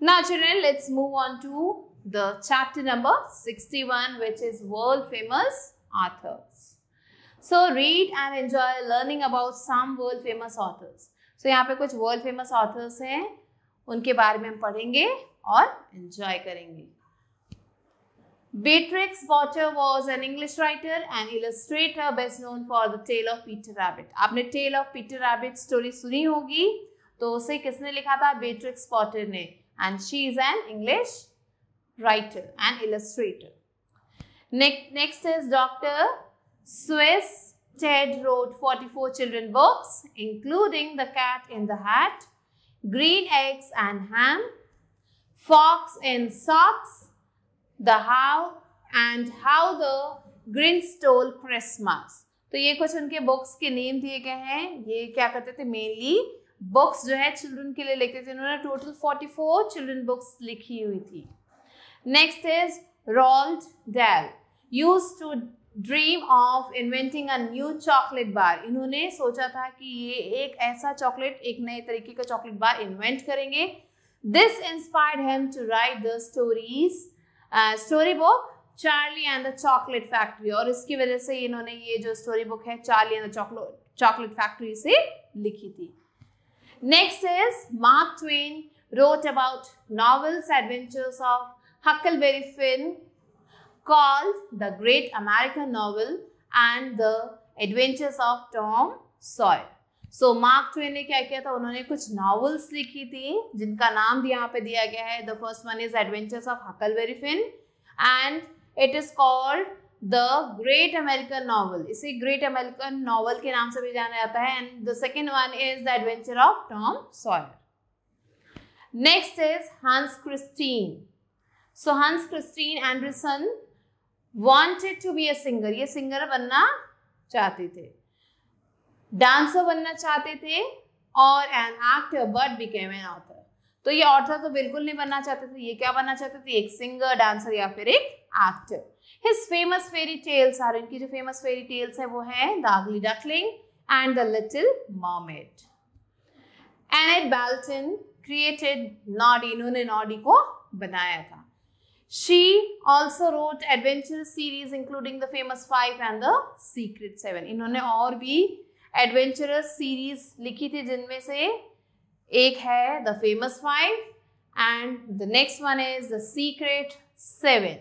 Now children, let's move on to the chapter number 61 which is world famous authors. So read and enjoy learning about some world famous authors. So यहाँ पे कुछ world famous authors हैं उनके बारे में हम पढ़ेंगे और enjoy करेंगे Beatrix Potter was an English writer and illustrator best known for the Tale of Peter Rabbit. आपने Tale of Peter Rabbit story सुनी होगी तो उसे किसने लिखा था Beatrix Potter ने and she is an English writer and illustrator. next next is Dr. Swiss Ted wrote 44 children books including The Cat in the Hat, Green Eggs and Ham, Fox in Socks, The How and How the Grinch Stole Christmas. तो ये कुछ उनके books के name दिए गए हैं ये क्या करते थे मेनली बुक्स जो है चिल्ड्रन के लिए लिखे थे उन्होंने टोटल 44 चिल्ड्रन बुक्स लिखी हुई थी next is Roald Dahl used to dream of inventing a new chocolate bar इन्होंने सोचा था कि ये एक ऐसा चॉकलेट एक नए तरीके का चॉकलेट बार इन्वेंट करेंगे this inspired him to write the stories story book Charlie and the chocolate factory और इसकी वजह से इन्होंने ये जो स्टोरी बुक है Charlie and the chocolate factory से लिखी थी Next is Mark Twain wrote about novels, adventures of Huckleberry Finn called The Great American Novel and The Adventures of Tom Sawyer. So Mark Twain ने क्या किया था उन्होंने कुछ नॉवेल्स लिखी थी जिनका नाम यहाँ पे दिया गया है the first one is adventures of Huckleberry Finn and it is called the great American novel इसे ग्रेट अमेरिकन नॉवल के नाम से भी जाना जाता है and the second one is the adventure of Tom Sawyer next is Hans Christian so Hans Christian Andersen wanted to be a singer ये singer बनना चाहते थे डांसर बनना चाहते थे और an actor but became an author तो ये ऑथर तो बिल्कुल नहीं बनना चाहते थे ये क्या बनना चाहते थे एक सिंगर डांसर या फिर एक active. His famous fairy tales are इनकी जो famous fairy tales हैं वो हैं The Ugly Duckling and The Little Mermaid. Annette Balton created Noddy, इन्होंने Noddy को बनाया था. She also wrote adventure series including The Famous Five and The Secret Seven. इन्होंने और भी एडवेंचरस सीरीज लिखी थी जिनमें से एक है the famous five and the next one is the secret seven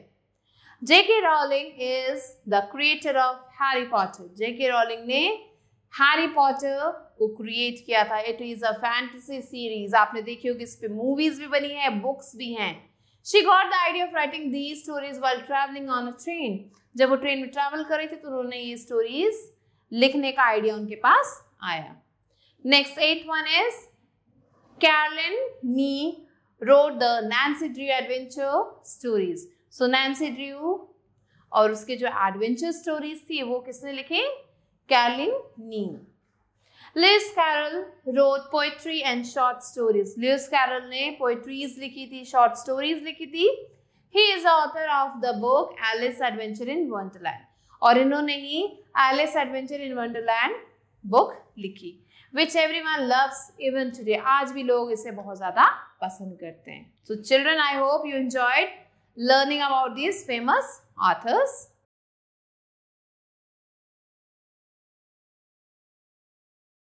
J K Rowling is the creator of Harry Potter J K Rowling ने हैरी पॉटर को क्रिएट किया था it is a fantasy series आपने देखी होगी इस पे मूवीज भी बनी है बुक्स भी हैं she got the idea of writing the stories while travelling on a train जब वो ट्रेन में ट्रैवल कर रही थी तो उन्होंने ये स्टोरीज लिखने का आइडिया उनके पास आया next eight one is Carolyn Keene wrote the Nancy Drew adventure stories so Nancy Drew और उसके जो एडवेंचर स्टोरीज थी वो किसने लिखी कैलिन नील Lewis Carroll wrote poetry and short stories Lewis Carroll ने पोएट्रीज लिखी थी शॉर्ट स्टोरीज लिखी थी he is author of the book Alice adventure in Wonderland और इन्होंने ही Alice adventure in Wonderland book लिखी which everyone loves even today आज भी लोग इसे बहुत ज़्यादा पसंद करते हैं so children I hope you enjoyed learning about these famous authors